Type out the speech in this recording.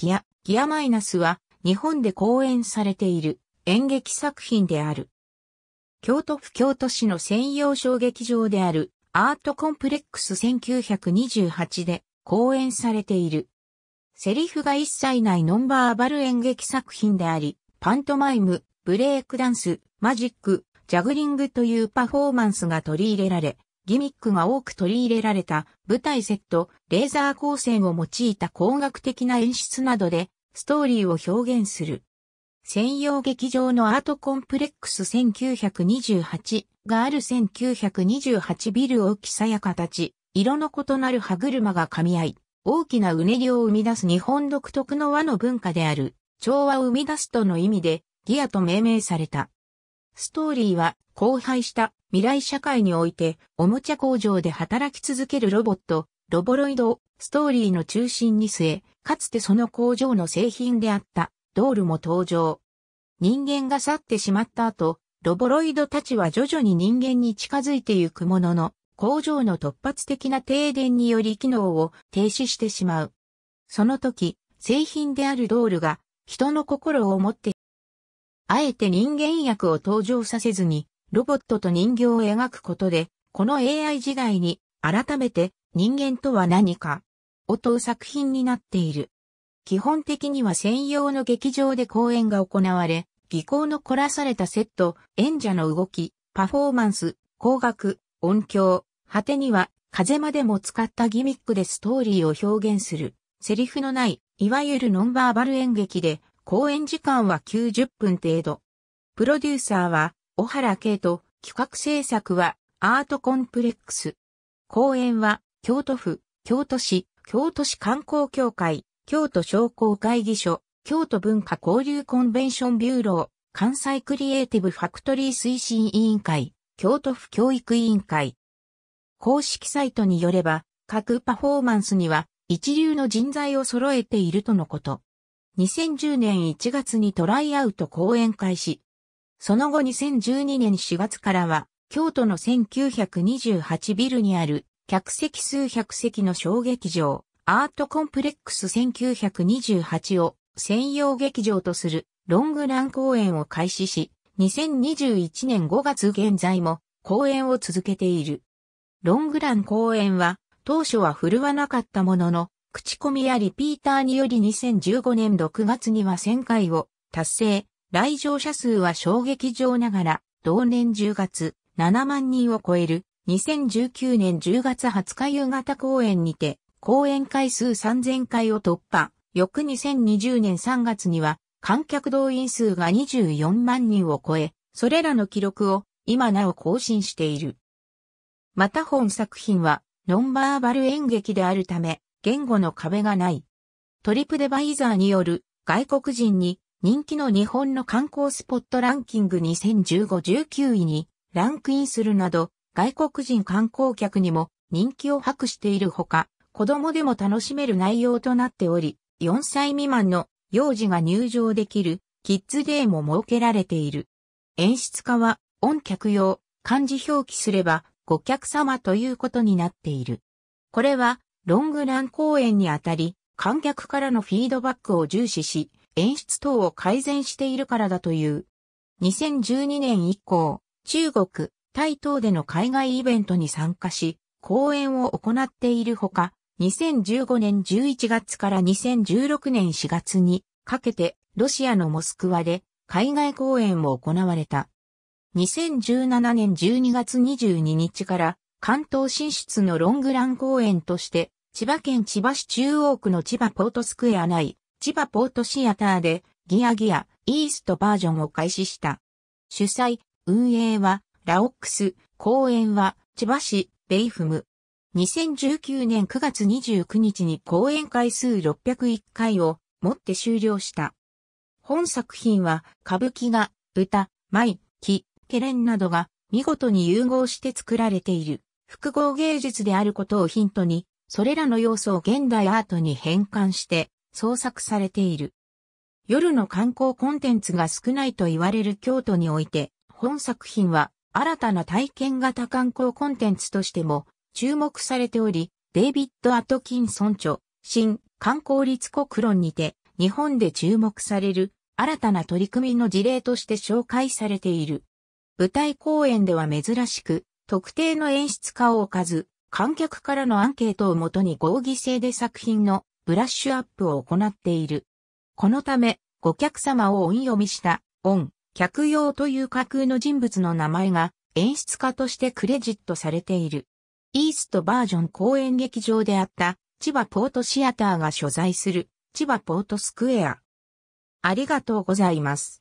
ギア、ギアマイナスは日本で公演されている演劇作品である。京都府京都市の専用小劇場であるアートコンプレックス1928で公演されている。セリフが一切ないノンバーバル演劇作品であり、パントマイム、ブレイクダンス、マジック、ジャグリングというパフォーマンスが取り入れられ、ギミックが多く取り入れられた舞台セット、レーザー光線を用いた工学的な演出などでストーリーを表現する。専用劇場のアートコンプレックス1928がある1928ビル大きさや形、色の異なる歯車が噛み合い、大きなうねりを生み出す日本独特の和の文化である、調和を生み出すとの意味で、ギアと命名された。ストーリーは、荒廃した未来社会において、おもちゃ工場で働き続けるロボット、ロボロイドをストーリーの中心に据え、かつてその工場の製品であったドールも登場。人間が去ってしまった後、ロボロイドたちは徐々に人間に近づいていくものの、工場の突発的な停電により機能を停止してしまう。その時、製品であるドールが人の心を持って、あえて人間薬を登場させずに、ロボットと人形を描くことで、この AI 時代に改めて人間とは何かを問う作品になっている。基本的には専用の劇場で公演が行われ、技巧の凝らされたセット、演者の動き、パフォーマンス、光学、音響、果てには風までも使ったギミックでストーリーを表現する、セリフのない、いわゆるノンバーバル演劇で、公演時間は90分程度。プロデューサーは小原慶と企画制作はアートコンプレックス。公演は京都府、京都市、京都市観光協会、京都商工会議所、京都文化交流コンベンションビューロー、関西クリエイティブファクトリー推進委員会、京都府教育委員会。公式サイトによれば、各パフォーマンスには一流の人材を揃えているとのこと。2010年1月にトライアウト公演開始、その後2012年4月からは、京都の1928ビルにある、客席数百席の小劇場、アートコンプレックス1928を専用劇場とするロングラン公演を開始し、2021年5月現在も公演を続けている。ロングラン公演は当初は振るわなかったものの、口コミやリピーターにより2015年6月には1000回を達成、来場者数は衝撃場ながら、同年10月、7万人を超える、2019年10月20日夕方公演にて、公演回数3000回を突破。翌2020年3月には、観客動員数が24万人を超え、それらの記録を今なお更新している。また本作品は、ノンバーバル演劇であるため、言語の壁がない。トリプデバイザーによる外国人に人気の日本の観光スポットランキング2015-19位にランクインするなど、外国人観光客にも人気を博しているほか、子供でも楽しめる内容となっており、4歳未満の幼児が入場できるキッズデーも設けられている。演出家は、音客用、漢字表記すれば、ご客様ということになっている。これは、ロングラン公演にあたり、観客からのフィードバックを重視し、演出等を改善しているからだという。2012年以降、中国、タイ等での海外イベントに参加し、講演を行っているほか、2015年11月から2016年4月にかけてロシアのモスクワで海外公演を行われた。2017年12月22日から関東進出のロングラン公演として千葉県千葉市中央区の千葉ポートスクエア内千葉ポートシアターでギアギアイーストバージョンを開始した。主催、運営はラオックス、公演は千葉市ベイフム。2019年9月29日に公演回数601回をもって終了した。本作品は歌舞伎が歌、舞、木、ケレンなどが見事に融合して作られている複合芸術であることをヒントに、それらの要素を現代アートに変換して創作されている。夜の観光コンテンツが少ないと言われる京都において、本作品は新たな体験型観光コンテンツとしても注目されており、デイビッド・アトキンソン著、新観光立国論にて日本で注目される新たな取り組みの事例として紹介されている。舞台公演では珍しく、特定の演出家を置かず、観客からのアンケートをもとに合議制で作品のブラッシュアップを行っている。このため、ご客様を音読みした、音、客用という架空の人物の名前が演出家としてクレジットされている。イーストバージョン公演劇場であった千葉ポートシアターが所在する千葉ポートスクエア。ありがとうございます。